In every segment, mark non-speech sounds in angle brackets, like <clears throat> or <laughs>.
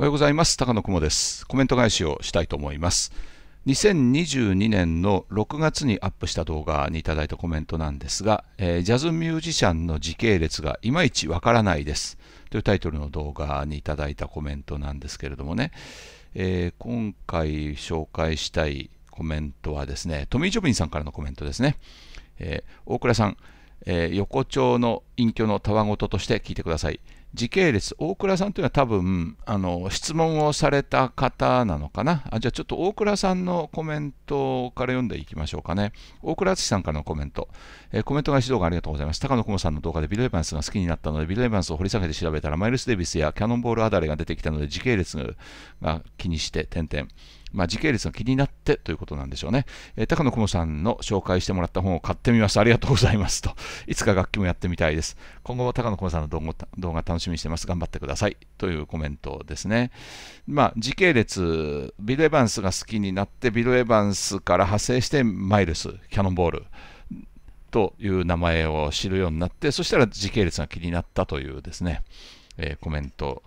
おはようございます。高野雲です。コメント返しをしたいと思います。2022年の6月にアップした動画にいただいたコメントなんですが、えー、ジャズミュージシャンの時系列がいまいちわからないですというタイトルの動画にいただいたコメントなんですけれどもね、えー、今回紹介したいコメントはですね、トミー・ジョビンさんからのコメントですね。えー、大倉さん、え横丁の隠居のたわごととして聞いてください。時系列、大倉さんというのは多分あの質問をされた方なのかなあ。じゃあちょっと大倉さんのコメントから読んでいきましょうかね。大倉敦さんからのコメント、えー、コメント返し動画ありがとうございます。高野保さんの動画でビル・エヴァンスが好きになったので、ビル・エヴァンスを掘り下げて調べたら、マイルス・デビスやキャノンボール・アダレが出てきたので、時系列が気にして、点々。まあ、時系列が気になってということなんでしょうね。えー、高野雲さんの紹介してもらった本を買ってみました。ありがとうございますと。<laughs> いつか楽器もやってみたいです。今後も高野野さんの動画楽しみにしてます。頑張ってください。というコメントですね。まあ、時系列、ビル・エヴァンスが好きになって、ビル・エヴァンスから派生して、マイルス、キャノンボール。という名前を知るようになって、そしたら時系列が気になったというですね、えー、コメント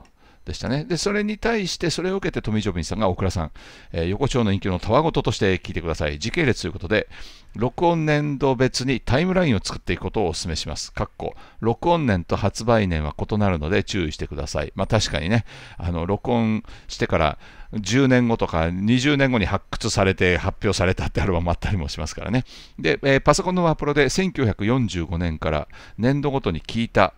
でしたね。で、それに対して、それを受けて富ジョビンさんが大倉さん、えー、横丁の隠居のたわごととして聞いてください。時系列ということで、録音年度別にタイムラインを作っていくことをお勧めします。かっこ、録音年と発売年は異なるので注意してください。まあ確かにね、あの、録音してから10年後とか20年後に発掘されて発表されたってアルバムあったりもしますからね。で、えー、パソコンのワープロで1945年から年度ごとに聞いた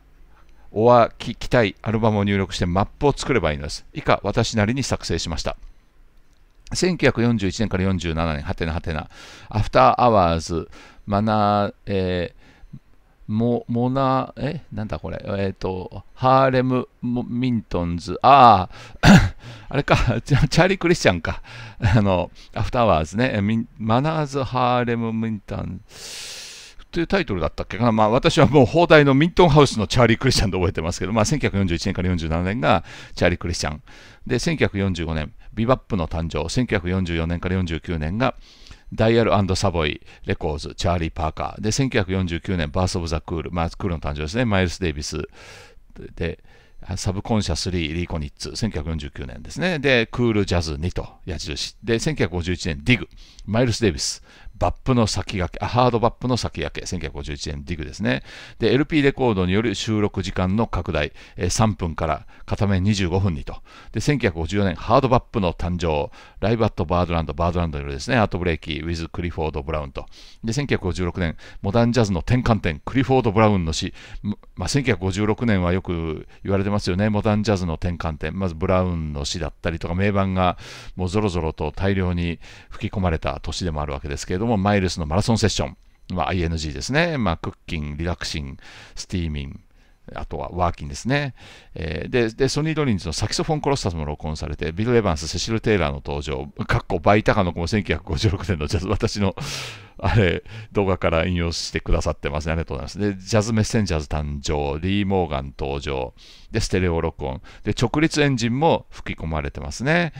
おわき期待アルバムを入力してマップを作ればいいのです。以下、私なりに作成しました。1941年から47年、ハテナハテナ、アフターアワーズ、マナー、えー、モモナえ、なんだこれ、えっ、ー、と、ハーレム・ミントンズ、ああ、<coughs> あれか、<laughs> チャーリー・クリスチャンか、あの、アフターアワーズね、マナーズ・ハーレム・ミントンズ、というタイトルだったっけかな、まあ、私はもう放題のミントンハウスのチャーリー・クリスチャンで覚えてますけど、まあ、1941年から47年がチャーリー・クリスチャンで1945年ビバップの誕生1944年から49年がダイヤルサボイ、レコーズ、チャーリー・パーカー。で、1949年、バース・オブ・ザ・クール、まあ、クールの誕生ですね、マイルス・デイビス。で、サブコンシャス3、リーコニッツ、1949年ですね。で、クール・ジャズ2と、矢印。で、1951年、ディグ、マイルス・デイビス。バップの先駆け、ハードバップの先駆け、1951年ディグですね。で、LP レコードによる収録時間の拡大、え3分から片面25分にと。で、1954年、ハードバップの誕生、ライブアットバードランド、バードランドによるですね、アートブレーキウィズ・クリフォード・ブラウンと。で、1956年、モダンジャズの転換点、クリフォード・ブラウンの詩、まあ、1956年はよく言われてますよね、モダンジャズの転換点、まずブラウンの詩だったりとか、名盤がもうぞろぞろと大量に吹き込まれた年でもあるわけですけれども、もマイルスのマラソンセッション、まあ、ING ですね、まあ、クッキング、リラクシング、スティーミング、あとはワーキンですね、えーで。で、ソニー・ドリンズのサキソフォン・コロッサスも録音されて、ビル・エヴァンス、セシル・テイラーの登場、かっこバイタカのコも1956年のジャズ、<laughs> 私のあれ、動画から引用してくださってますね。ありがとうございます。で、ジャズ・メッセンジャーズ誕生、リー・モーガン登場、で、ステレオ録音、で、直立エンジンも吹き込まれてますね。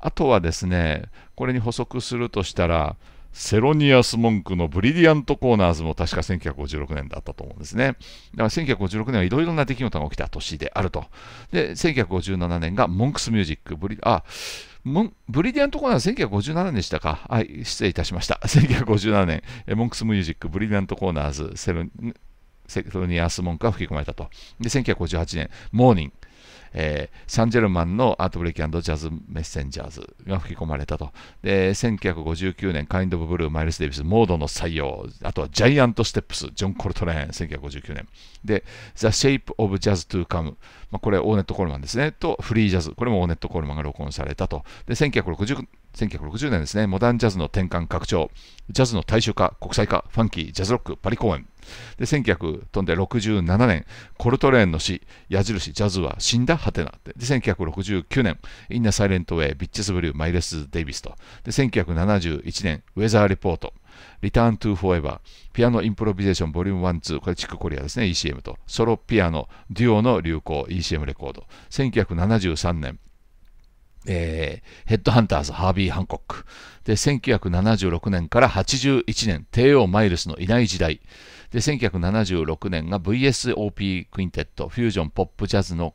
あとはですね、これに補足するとしたら、セロニアス・モンクのブリリアント・コーナーズも確か1956年だったと思うんですね。だから1956年はいろいろな出来事が起きた年であると。で、1957年がモンクス・ミュージック、ブリ、あ、ブリディアントコーナーズ1957年でしたかはい、失礼いたしました。1957 <laughs> 年、モンクス・ミュージック、ブリディアントコーナーズ、セロニアス・モンクが吹き込まれたと。で、1958年、モーニング。えー、サンジェルマンのアートブレイキジャズメッセンジャーズが吹き込まれたと。で、1959年、カインド・オブ・ブルー、マイルス・デイビス、モードの採用、あとはジャイアント・ステップス、ジョン・コルトレーン、1959年。で、The Shape of Jazz to Come、まあ、これ、オーネット・コールマンですね、と、フリージャズ、これもオーネット・コールマンが録音されたと。で、1960, 1960年ですね、モダンジャズの転換拡張、ジャズの大衆化、国際化、ファンキー、ジャズロック、パリ公演。で1967年、コルトレーンの詩、矢印、ジャズは死んだハテナ。で、1969年、インナ・サイレント・ウェイ、ビッチス・ブリュー、マイレス・デイビスと。で、1971年、ウェザー・リポート、リターン・トゥ・フォーエバー、ピアノ・インプロビゼーション、ボリューム1、2、これチック・コリアですね、ECM と。ソロ・ピアノ、デュオの流行、ECM レコード。1973年、えー、ヘッドハンターズ、ハービー・ハンコック。で、1976年から81年、帝王マイルスのいない時代。で、1976年が VSOP クインテット、フュージョン、ポップ、ジャズの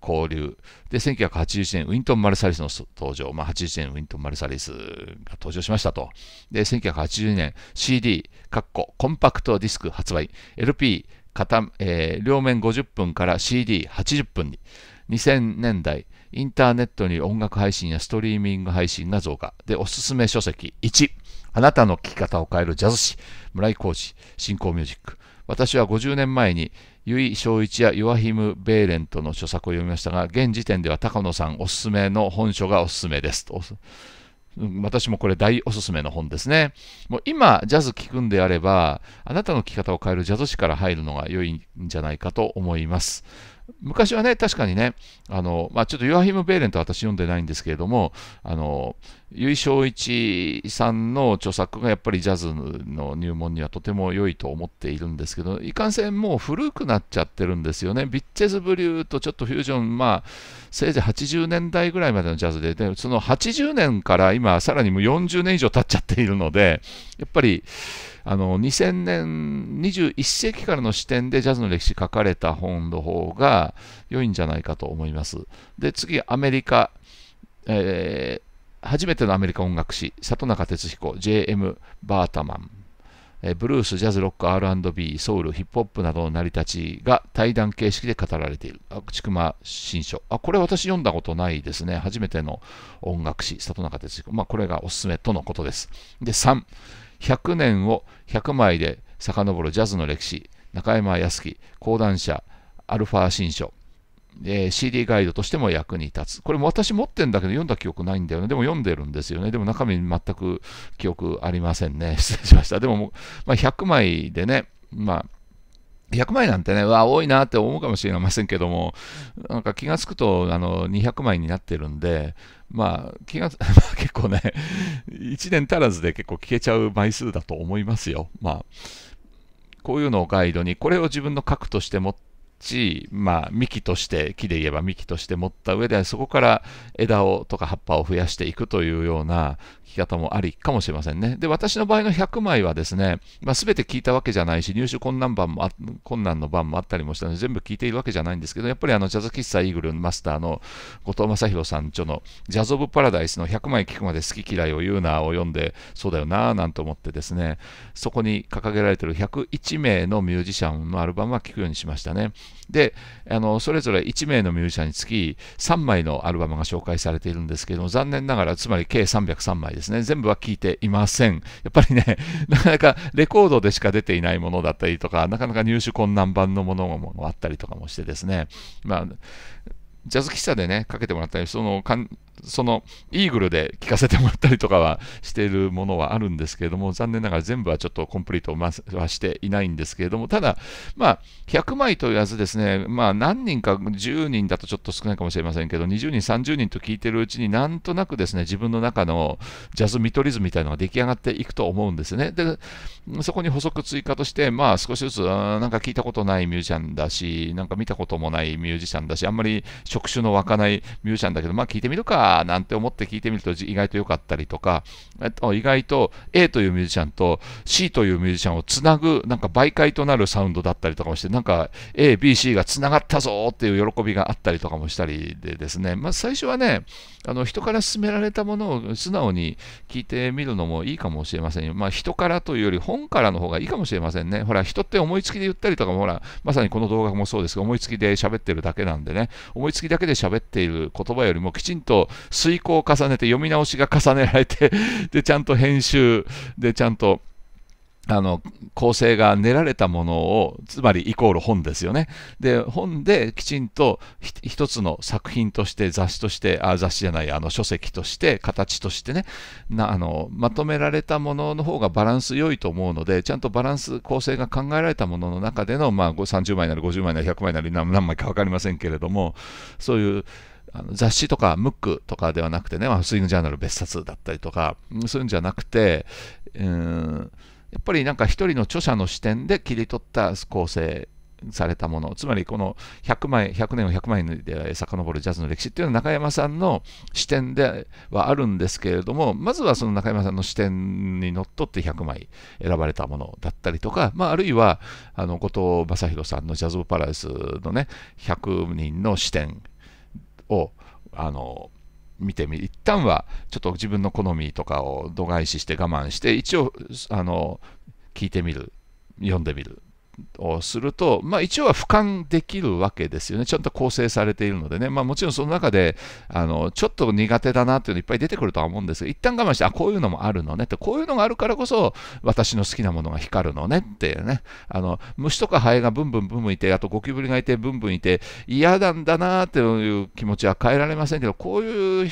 交流。で、1981年、ウィントン・マルサリスの登場。まあ、81年、ウィントン・マルサリスが登場しましたと。で、1982年、CD、カッコ、コンパクトディスク発売。LP、片えー、両面50分から CD80 分に。2000年代、インターネットに音楽配信やストリーミング配信が増加。で、おすすめ書籍1、あなたの聴き方を変えるジャズ誌、村井浩二、新興ミュージック。私は50年前に由井正一やヨアヒム・ベーレントの著作を読みましたが、現時点では高野さんおすすめの本書がおすすめですと。私もこれ大おすすめの本ですね。もう今、ジャズ聴くんであれば、あなたの聴き方を変えるジャズ誌から入るのが良いんじゃないかと思います。昔はね、確かにね、あの、まあ、ちょっとヨアヒム・ベーレンと私読んでないんですけれども、あの、由井正一さんの著作がやっぱりジャズの入門にはとても良いと思っているんですけど、いかんせんもう古くなっちゃってるんですよね。ビッチェズ・ブリューとちょっとフュージョン、まあ、せいぜい80年代ぐらいまでのジャズで、でその80年から今、さらにもう40年以上経っちゃっているので、やっぱり、あの2000年21世紀からの視点でジャズの歴史書かれた本の方が良いんじゃないかと思います。で次アメリカ、えー初めてのアメリカ音楽史、里中哲彦、J.M. バータマン、ブルース、ジャズ、ロック、R&B、ソウル、ヒップホップなどの成り立ちが対談形式で語られている。ちくま新書。あ、これ私読んだことないですね。初めての音楽史、里中哲彦。まあ、これがおすすめとのことです。で、3、100年を100枚で遡るジャズの歴史、中山康樹、講談社、アルファ新書。えー、CD ガイドとしても役に立つ。これも私持ってんだけど読んだ記憶ないんだよね。でも読んでるんですよね。でも中身全く記憶ありませんね。<laughs> 失礼しました。でももまあ、100枚でね、まあ、100枚なんてね、わ、多いなって思うかもしれませんけども、なんか気がつくと、あの、200枚になってるんで、まあ、気が、<laughs> 結構ね、1年足らずで結構聞けちゃう枚数だと思いますよ。まあ、こういうのをガイドに、これを自分の核として持って、ち、まあ、幹として、木で言えば幹として持った上で、そこから枝をとか葉っぱを増やしていくというような聞き方もありかもしれませんね。で、私の場合の100枚はですね、まあ、全て聞いたわけじゃないし、入手困難版も困難の晩もあったりもしたので、全部聞いているわけじゃないんですけど、やっぱりあのジャズ喫茶イーグルマスターの後藤正宏さんょのジャズ・オブ・パラダイスの100枚聞くまで好き嫌いを言うなを読んで、そうだよなぁなんて思ってですね、そこに掲げられている101名のミュージシャンのアルバムは聞くようにしましたね。であのそれぞれ1名のミュージシャンにつき3枚のアルバムが紹介されているんですけども残念ながらつまり計303枚ですね全部は聴いていませんやっぱりね <laughs> なかなかレコードでしか出ていないものだったりとかなかなか入手困難版のものもあったりとかもしてですねまあジャズ喫茶でね、かけてもらったり、その、そのイーグルで聞かせてもらったりとかはしているものはあるんですけれども、残念ながら全部はちょっとコンプリートはしていないんですけれども、ただ、まあ、100枚と言わずですね、まあ、何人か、10人だとちょっと少ないかもしれませんけど、20人、30人と聞いてるうちに、なんとなくですね、自分の中のジャズ見取り図みたいなのが出来上がっていくと思うんですね。で、そこに補足追加として、まあ、少しずつ、なんか聞いたことないミュージシャンだし、なんか見たこともないミュージシャンだし、あんまり職種の湧かないミュージシャンだけど、まあ、聞いてみるかなんて思って聞いてみると意外と良かったりとか、えっと、意外と A というミュージシャンと C というミュージシャンをつなぐなんか媒介となるサウンドだったりとかもしてなんか A、B、C がつながったぞっていう喜びがあったりとかもしたりでですね、まあ、最初はねあの人から勧められたものを素直に聞いてみるのもいいかもしれませんよ、まあ、人からというより本からの方がいいかもしれませんねほら人って思いつきで言ったりとかもほらまさにこの動画もそうですが思いつきで喋ってるだけなんでね思いつきだけで喋っている言葉よりもきちんと遂行を重ねて、読み直しが重ねられて <laughs> で、ちゃんと編集、で、ちゃんと、あの構成が練られたものをつまりイコール本ですよね。で本できちんと一つの作品として雑誌としてあ雑誌じゃないあの書籍として形としてねなあのまとめられたものの方がバランス良いと思うのでちゃんとバランス構成が考えられたものの中での、まあ、30枚なり50枚なり100枚なり何枚か分かりませんけれどもそういうあの雑誌とかムックとかではなくてね、まあ、スイングジャーナル別冊だったりとか、そういうんじゃなくて、うんやっぱりなんか一人の著者の視点で切り取った構成されたものつまりこの 100, 枚100年を100枚で遡るジャズの歴史っていうのは中山さんの視点ではあるんですけれどもまずはその中山さんの視点にのっとって100枚選ばれたものだったりとか、まあ、あるいはあの後藤正弘さんの「ジャズ・オブ・パラダイス」のね100人の視点をあの見てみ一旦はちょっと自分の好みとかを度外視して我慢して一応あの聞いてみる読んでみるをすると、まあ、一応は俯瞰できるわけですよね、ちゃんと構成されているのでね、まあ、もちろんその中であのちょっと苦手だなっていうのいっぱい出てくるとは思うんですが、一旦我慢して、あこういうのもあるのねって、こういうのがあるからこそ、私の好きなものが光るのねっていうね、あの虫とかハエがブンブンブンブンいて、あとゴキブリがいて、ブンブンいて、嫌なんだなという気持ちは変えられませんけど、こういう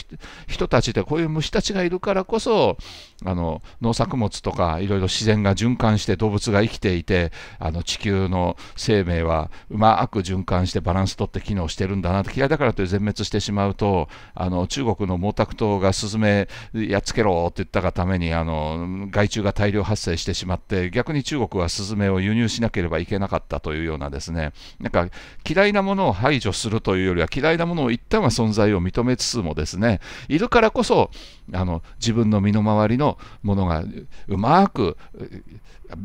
人たちで、こういう虫たちがいるからこそ、あの農作物とかいろいろ自然が循環して、動物が生きていて、あの地球の生命はうまく循環してバランス取って機能してるんだな嫌いだからという全滅してしまうとあの中国の毛沢東がスズメやっつけろって言ったがためにあの害虫が大量発生してしまって逆に中国はスズメを輸入しなければいけなかったというようなですねなんか嫌いなものを排除するというよりは嫌いなものを一旦は存在を認めつつもですねいるからこそあの自分の身の回りのものがうまく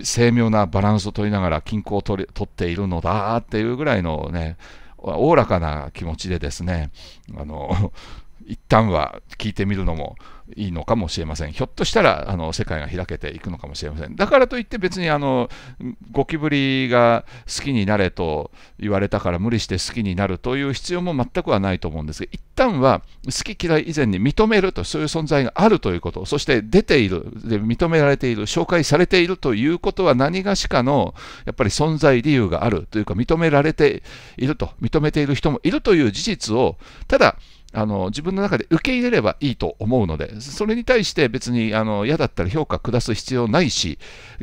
精妙なバランスを取りながら均均衡を取り取っているのだっていうぐらいのね、おおらかな気持ちでですね、あの、<laughs> 一旦は聞いてみるのも、いいのかもしれません。ひょっとしたらあの世界が開けていくのかもしれません。だからといって別にあのゴキブリが好きになれと言われたから無理して好きになるという必要も全くはないと思うんですが、一旦は好き嫌い以前に認めると、そういう存在があるということ、そして出ている、で認められている、紹介されているということは何がしかのやっぱり存在理由があるというか、認められていると、認めている人もいるという事実を、ただ、あの自分の中で受け入れればいいと思うので、それに対して別にあの嫌だったら評価下す必要ないし、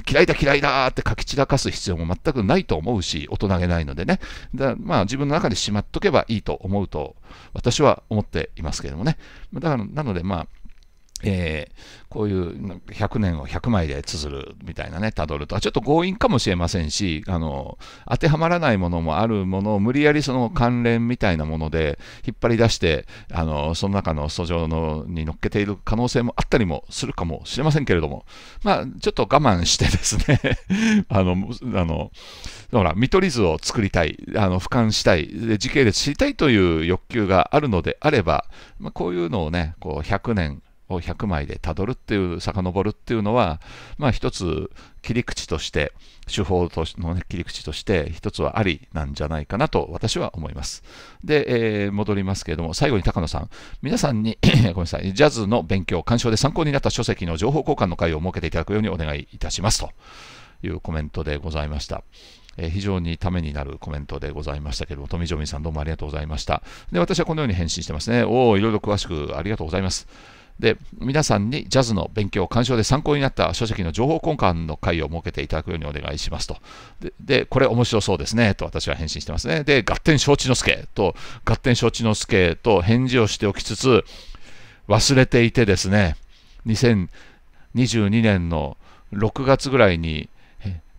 嫌いだ嫌いだって書き散らかす必要も全くないと思うし、大人げないのでね、だまあ、自分の中でしまっとけばいいと思うと私は思っていますけれどもね。だからなので、まあえー、こういう100年を100枚で綴るみたいなね、たどるとはちょっと強引かもしれませんし、あの、当てはまらないものもあるものを無理やりその関連みたいなもので引っ張り出して、あの、その中の訴状のに乗っけている可能性もあったりもするかもしれませんけれども、まあ、ちょっと我慢してですね <laughs> あの、あの、ほら、見取り図を作りたい、あの、俯瞰したい、で時系列知りたいという欲求があるのであれば、まあ、こういうのをね、こう100年、を100枚でたどるっていう遡るっていうのは、まあ、一つ切り口として手法との、ね、切り口として一つはありなんじゃないかなと私は思います。で、えー、戻りますけれども最後に高野さん皆さんに <clears throat> ごめんなさいジャズの勉強鑑賞で参考になった書籍の情報交換の会を設けていただくようにお願いいたしますというコメントでございました。え非常にためになるコメントでございましたけれども、富ジョミさんどうもありがとうございました。で、私はこのように返信してますね。おお、いろいろ詳しくありがとうございます。で皆さんにジャズの勉強、鑑賞で参考になった書籍の情報交換の会を設けていただくようにお願いしますと。で、これ面白そうですねと私は返信してますね。で、合点承知の助と、合点承知の助と返事をしておきつつ、忘れていてですね、2022年の6月ぐらいに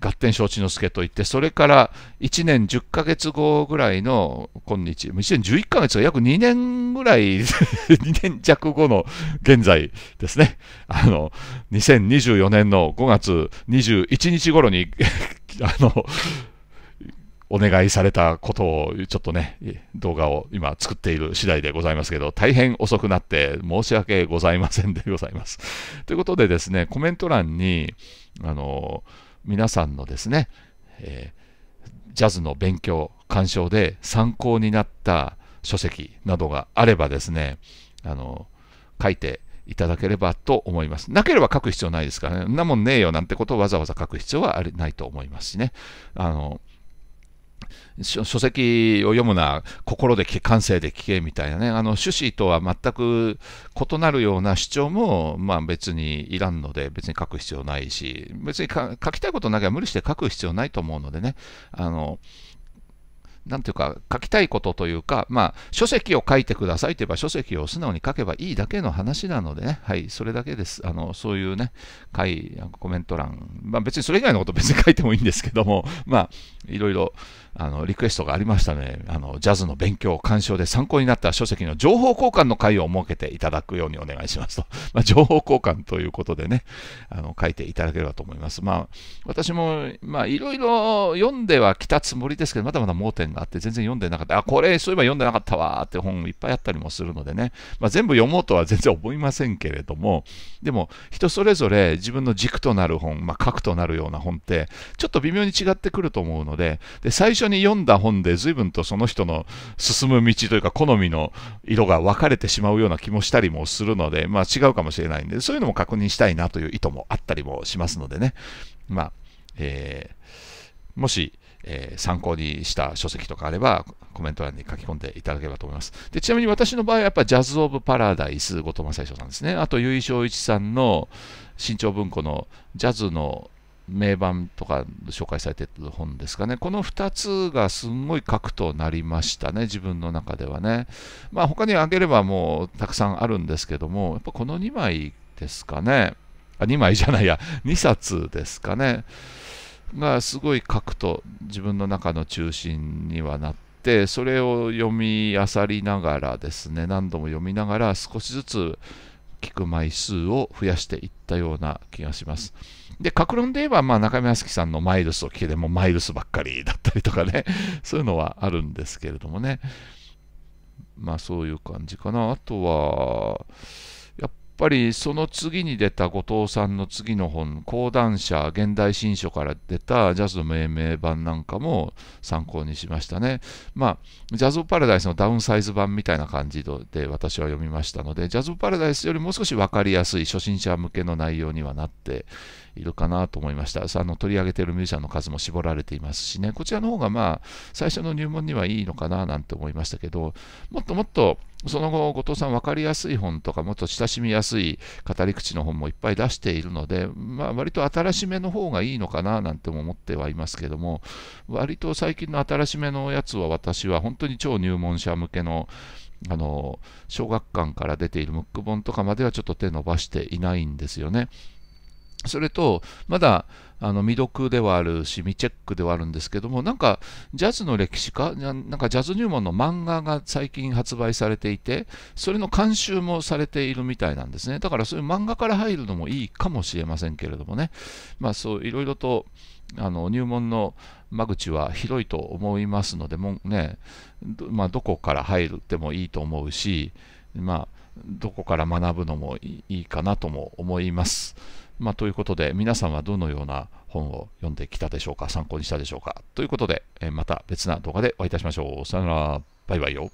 合点承知の助と言って、それから1年10ヶ月後ぐらいの今日、1年11ヶ月は約2年ぐらい、2 <laughs> 年弱後の現在ですね、あの、2024年の5月21日頃に <laughs> あの、お願いされたことをちょっとね、動画を今作っている次第でございますけど、大変遅くなって申し訳ございませんでございます。ということでですね、コメント欄に、あの皆さんのですね、えー、ジャズの勉強鑑賞で参考になった書籍などがあればですねあの書いていただければと思います。なければ書く必要ないですからね。んなもんねえよなんてことをわざわざ書く必要はありないと思いますしね。あの書籍を読むな心で聞け感性で聞けみたいなねあの趣旨とは全く異なるような主張も、まあ、別にいらんので別に書く必要ないし別に書きたいことなきゃ無理して書く必要ないと思うのでねあのなんていうか、書きたいことというか、まあ、書籍を書いてくださいといえば、書籍を素直に書けばいいだけの話なのでね、はい、それだけです。あの、そういうね、回、コメント欄、まあ別にそれ以外のこと別に書いてもいいんですけども、<laughs> まあ、いろいろ、あの、リクエストがありましたね。あの、ジャズの勉強、鑑賞で参考になった書籍の情報交換の会を設けていただくようにお願いしますと。<laughs> まあ、情報交換ということでね、あの、書いていただければと思います。まあ、私も、まあ、いろいろ読んではきたつもりですけど、まだまだ盲点があって、全然読んでなかった。あ、これ、そういえば読んでなかったわって本いっぱいあったりもするのでね、まあ、全部読もうとは全然思いませんけれども、でも、人それぞれ自分の軸となる本、まあ、核となるような本って、ちょっと微妙に違ってくると思うので、で最初に読んだ本で随分とその人の進む道というか、好みの色が分かれてしまうような気もしたりもするので、まあ、違うかもしれないんで、そういうのも確認したいなという意図もあったりもしますのでね、まあ、えー、もし、えー、参考にした書籍とかあれば、コメント欄に書き込んでいただければと思います。でちなみに私の場合は、やっぱジャズ・オブ・パラダイス、後藤正彦さんですね。あと、結井正一さんの新潮文庫のジャズの名盤とか紹介されてる本ですかね。この2つがすごい核となりましたね、自分の中ではね。まあ、他にあげればもうたくさんあるんですけども、やっぱこの2枚ですかね。あ、2枚じゃないや、2冊ですかね。がすごい書くと自分の中の中心にはなってそれを読み漁りながらですね何度も読みながら少しずつ聞く枚数を増やしていったような気がします。で、格論で言えば、まあ、中村敦さんのマイルスを聞けでもマイルスばっかりだったりとかね、<laughs> そういうのはあるんですけれどもね。まあ、そういう感じかな。あとは、っぱりその次に出た後藤さんの次の本「講談社現代新書」から出たジャズの命名版なんかも参考にしましたねまあジャズ・パラダイスのダウンサイズ版みたいな感じで私は読みましたのでジャズ・パラダイスよりもう少し分かりやすい初心者向けの内容にはなっているかなと思いました。あの取り上げているミュージシャンの数も絞られていますしね、こちらの方がまあ最初の入門にはいいのかななんて思いましたけど、もっともっとその後、後藤さん分かりやすい本とか、もっと親しみやすい語り口の本もいっぱい出しているので、まあ、割と新しめの方がいいのかななんて思ってはいますけども、割と最近の新しめのやつは私は本当に超入門者向けの、あの、小学館から出ているムック本とかまではちょっと手伸ばしていないんですよね。それと、まだあの未読ではあるし、未チェックではあるんですけども、なんかジャズの歴史か、なんかジャズ入門の漫画が最近発売されていて、それの監修もされているみたいなんですね。だからそういう漫画から入るのもいいかもしれませんけれどもね、まあそういろいろとあの入門の間口は広いと思いますので、もうね、ど,、まあ、どこから入るってもいいと思うし、まあ、どこから学ぶのもいいかなとも思います。まあ、ということで、皆さんはどのような本を読んできたでしょうか、参考にしたでしょうか。ということで、えまた別な動画でお会いいたしましょう。さよなら、バイバイよ。